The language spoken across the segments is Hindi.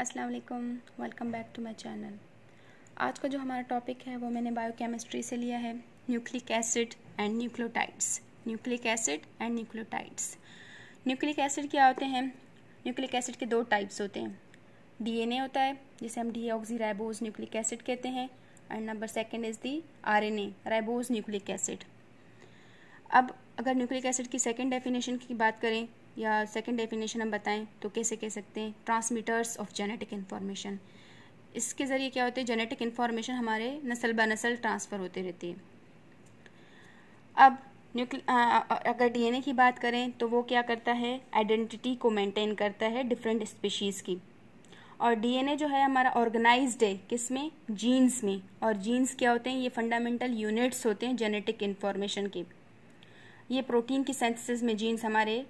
अस्सलाम वालेकुम welcome back to my channel आज का जो हमारा टॉपिक है वो मैंने बायोकेमिस्ट्री से लिया है nucleic acid and nucleotides nucleic acid and nucleotides nucleic acid क्या होते हैं न्यूक्लिक एसिड के दो टाइप्स होते हैं डीएनए होता है जिसे हम डी राइबोज न्यूक्लिक एसिड कहते हैं and number second is the R N A ribose nucleic acid अब अगर न्यूक्लिक एसिड की सेकेंड डेफिनेशन की बात करें या सेकेंड डेफिनेशन हम बताएं तो कैसे कह सकते हैं ट्रांसमीटर्स ऑफ जेनेटिक इन्फॉर्मेशन इसके ज़रिए क्या होते हैं जेनेटिक इन्फॉर्मेशन हमारे नस्ल ब नस्ल ट्रांसफ़र होते रहती है अब न्यूक्ल अगर डीएनए की बात करें तो वो क्या करता है आइडेंटिटी को मेंटेन करता है डिफरेंट स्पीशीज़ की और डीएनए जो है हमारा ऑर्गेनाइज्ड है किस में जीन्स में और जीन्स क्या होते हैं ये फंडामेंटल यूनिट्स होते हैं जेनेटिक इन्फॉर्मेशन के ये प्रोटीन की सेंथेसिस में जीन्स हमारे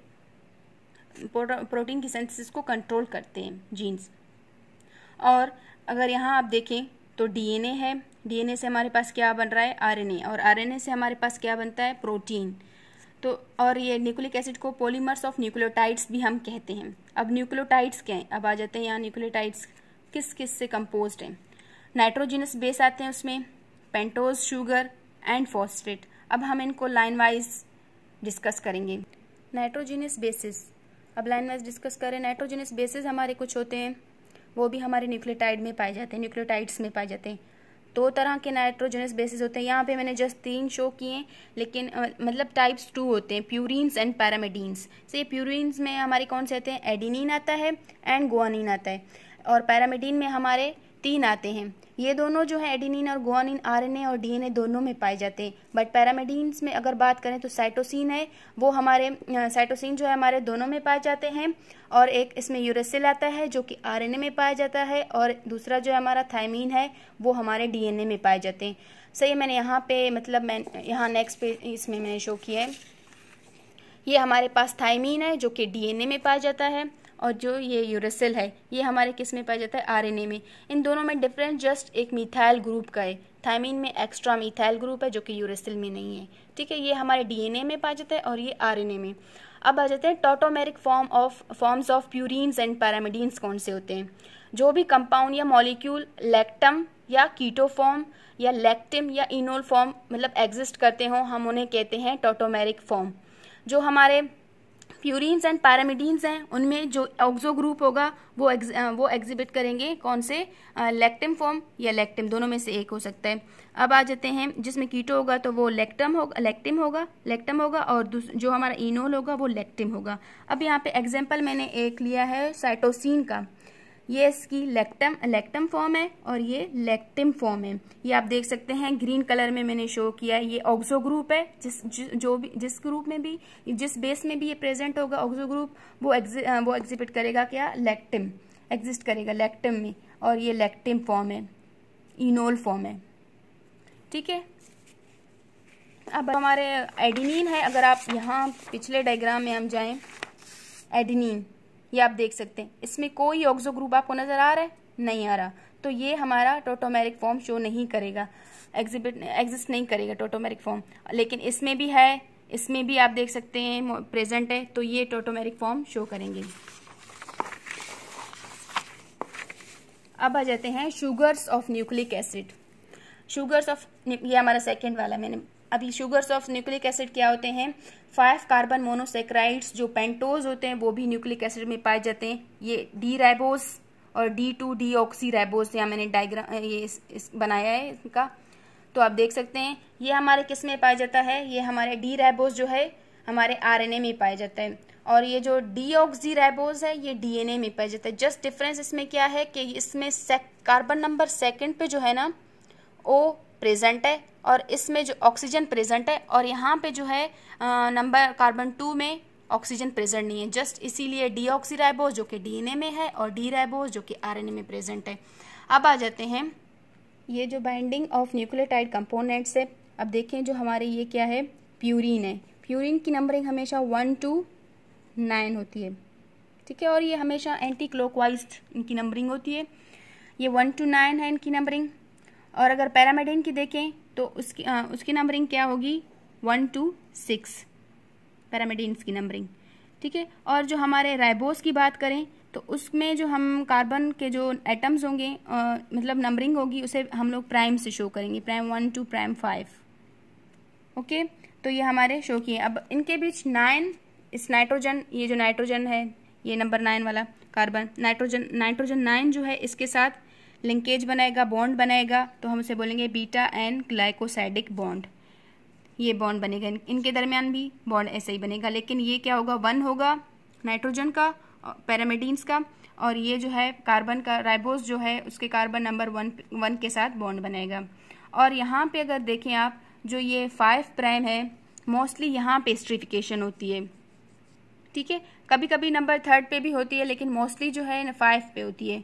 प्रोटीन की सेंसिस को कंट्रोल करते हैं जीन्स और अगर यहाँ आप देखें तो डीएनए है डीएनए से हमारे पास क्या बन रहा है आरएनए और आरएनए से हमारे पास क्या बनता है प्रोटीन तो और ये न्यूक्लिक एसिड को पॉलीमर्स ऑफ न्यूक्लियोटाइड्स भी हम कहते हैं अब न्यूक्लियोटाइड्स क्या हैं अब आ जाते हैं यहाँ न्यूक्लियोटाइड्स किस किस से कंपोज हैं नाइट्रोजिनस बेस आते हैं उसमें पेंटोज शुगर एंड फॉस्फेट अब हम इनको लाइन वाइज डिस्कस करेंगे नाइट्रोजिनस बेसिस अब लाइन वाइज डिस्कस करें नाइट्रोजनस बेसिस हमारे कुछ होते हैं वो भी हमारे न्यूक्लियोटाइड में पाए जाते हैं न्यूक्लियोटाइड्स में पाए जाते हैं दो तरह के नाइट्रोजनस बेसिस होते हैं यहाँ पे मैंने जस्ट तीन शो किए लेकिन मतलब टाइप्स टू होते हैं प्यूरिन्स एंड पैरामेडीन्स से ये प्यूरिन्स में हमारे कौन से आते हैं एडिनिन आता है एंड गुआनिन आता है और पैरामेडीन में हमारे तीन आते हैं ये दोनों जो है एडिनिन और गुआनिन आरएनए और डीएनए दोनों में पाए जाते हैं बट पैरामेडीन्स में अगर बात करें तो साइटोसिन है वो हमारे साइटोसिन जो है हमारे दोनों में पाए जाते हैं और एक इसमें यूरेसिल आता है जो कि आरएनए में पाया जाता है और दूसरा जो है हमारा थायमीन है वो हमारे डीएनए में पाए जाते हैं सही मैंने यहाँ पे मतलब मैं यहाँ नेक्स्ट पे इसमें मैंने शो किया है ये हमारे पास थायमीन है जो कि डीएनए में पाया जाता है और जो ये यूरेसिल है ये हमारे किस में पाया जाता है आर में इन दोनों में डिफरेंस जस्ट एक मिथाइल ग्रुप का है थाइमिन में एक्स्ट्रा मिथाइल ग्रुप है जो कि यूरेसिल में नहीं है ठीक है ये हमारे डीएनए में पाया जाता है और ये आर में अब आ जाते हैं tautomeric form of forms of purine and pyrimidines कौन से होते हैं जो भी कंपाउंड या मॉलिक्यूल लैक्टम या कीटोफॉर्म या लैक्टिम या इनोल फॉर्म मतलब एग्जिस्ट करते हों हम उन्हें कहते हैं टोटोमेरिक फॉर्म जो हमारे प्यूरिन्स एंड पैरामिडीन्स हैं उनमें जो ऑक्जो ग्रुप होगा वो एग्ज, वो एग्जिबिट करेंगे कौन से लेक्टिम फॉर्म या लेक्टिम दोनों में से एक हो सकता है अब आ जाते हैं जिसमें कीटो होगा तो वो लेक्टम होगा लेक्टिम होगा लेक्टम होगा और जो हमारा इनोल होगा वो लेक्टिम होगा अब यहाँ पे एग्जाम्पल मैंने एक लिया है साइटोसिन का ये इसकी लेक्टम लेक्टम फॉर्म है और ये लेक्टिम फॉर्म है ये आप देख सकते हैं ग्रीन कलर में मैंने शो किया है ये ऑक्सो ग्रुप है जिस ज, जो भी जिस ग्रुप में भी जिस बेस में भी ये प्रेजेंट होगा ऑक्सो ग्रुप वो एग्जि, वो एग्जिबिट करेगा क्या लेक्टिम एग्जिस्ट करेगा लेक्टिम में और ये लेक्टिम फॉर्म है इनोल फॉर्म है ठीक है अब हमारे एडिनिन है अगर आप यहाँ पिछले डायग्राम में हम जाएं एडिनिन ये आप देख सकते हैं इसमें कोई ऑक्सो ग्रुप आपको नज़र आ रहा है नहीं आ रहा तो ये हमारा टोटोमेरिक फॉर्म शो नहीं करेगा एग्जिबिट एग्जिस्ट नहीं करेगा टोटोमेरिक फॉर्म लेकिन इसमें भी है इसमें भी आप देख सकते हैं प्रेजेंट है तो ये टोटोमेरिक फॉर्म शो करेंगे अब आ जाते हैं sugars of nucleic acid sugars of ये हमारा सेकेंड वाला मैंने अभी शुगर्स ऑफ न्यूक्लिक एसिड क्या होते हैं फाइव कार्बन मोनोसेक्राइड्स जो पेंटोज होते हैं वो भी न्यूक्लिक एसिड में पाए जाते हैं ये डी रेबोज और D two deoxy ribose या मैंने डायग्राम ये इस, इस बनाया है इनका तो आप देख सकते हैं ये हमारे किस में पाया जाता है ये हमारे डी रेबोज जो है हमारे ए में पाया जाता है और ये जो डी ऑक्सी रेबोज है ये ए में पाया जाता है जस्ट डिफरेंस इसमें क्या है कि इसमें कार्बन नंबर सेकेंड पे जो है ना ओ प्रेजेंट है और इसमें जो ऑक्सीजन प्रेजेंट है और यहाँ पे जो है नंबर कार्बन टू में ऑक्सीजन प्रेजेंट नहीं है जस्ट इसीलिए डीऑक्सीराइबोज जो कि डीएनए में है और डी राइबोज जो कि आरएनए में प्रेजेंट है अब आ जाते हैं ये जो बाइंडिंग ऑफ न्यूक्लियोटाइड कंपोनेंट्स है अब देखें जो हमारे ये क्या है प्यूरिन है प्यूरिन की नंबरिंग हमेशा वन टू नाइन होती है ठीक है और ये हमेशा एंटी क्लॉकवाइज इनकी नंबरिंग होती है ये वन टू नाइन है इनकी नंबरिंग और अगर पैरामेडिन की देखें तो उसकी आ, उसकी नंबरिंग क्या होगी वन टू सिक्स पैरामेडिन्स की नंबरिंग ठीक है और जो हमारे राइबोस की बात करें तो उसमें जो हम कार्बन के जो एटम्स होंगे आ, मतलब नंबरिंग होगी उसे हम लोग प्राइम से शो करेंगे prime one two prime five okay तो ये हमारे शो किए अब इनके बीच नाइन इस नाइट्रोजन ये जो नाइट्रोजन है ये नंबर नाइन वाला कार्बन नाइट्रोजन नाइट्रोजन नाइन जो है इसके साथ लिंकेज बनाएगा बॉन्ड बनाएगा तो हम उसे बोलेंगे बीटा एंड ग्लाइकोसाइडिक बॉन्ड ये बॉन्ड बनेगा इनके दरमियान भी बॉन्ड ऐसे ही बनेगा लेकिन ये क्या होगा वन होगा नाइट्रोजन का पैरामिडीन्स का और ये जो है कार्बन का राइबोस जो है उसके कार्बन नंबर वन वन के साथ बॉन्ड बनाएगा और यहाँ पे अगर देखें आप जो ये फाइव प्राइम है मोस्टली यहाँ पेस्ट्रिफिकेशन होती है ठीक है कभी कभी नंबर थर्ड पे भी होती है लेकिन मोस्टली जो है फाइव पे होती है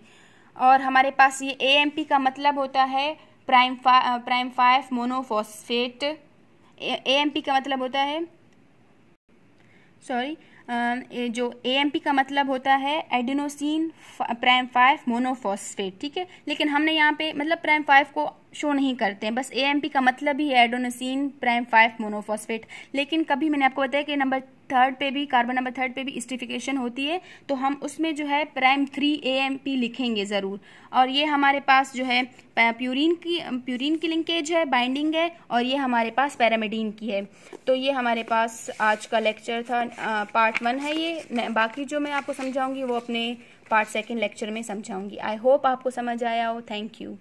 और हमारे पास ये ए का मतलब होता है प्राइम फा प्राइम फाइव मोनोफॉस्फेट ए का मतलब होता है सॉरी जो ए का मतलब होता है एडिनोसिन प्राइम फाइव मोनोफॉस्फेट ठीक है लेकिन हमने यहाँ पे मतलब प्राइम फाइव को शो नहीं करते हैं बस ए का मतलब ही है एडोनोसिन प्राइम फाइव मोनोफॉस्फेट लेकिन कभी मैंने आपको बताया कि नंबर थर्ड पे भी कार्बन नंबर थर्ड पे भी स्टिफिकेशन होती है तो हम उसमें जो है प्राइम थ्री ए लिखेंगे ज़रूर और ये हमारे पास जो है प्यूरिन की प्यूरिन की लिंकेज है बाइंडिंग है और ये हमारे पास पैरामिडीन की है तो ये हमारे पास आज का लेक्चर था आ, पार्ट वन है ये बाकी जो मैं आपको समझाऊँगी वो अपने पार्ट सेकेंड लेक्चर में समझाऊंगी आई होप आपको समझ आया हो थैंक यू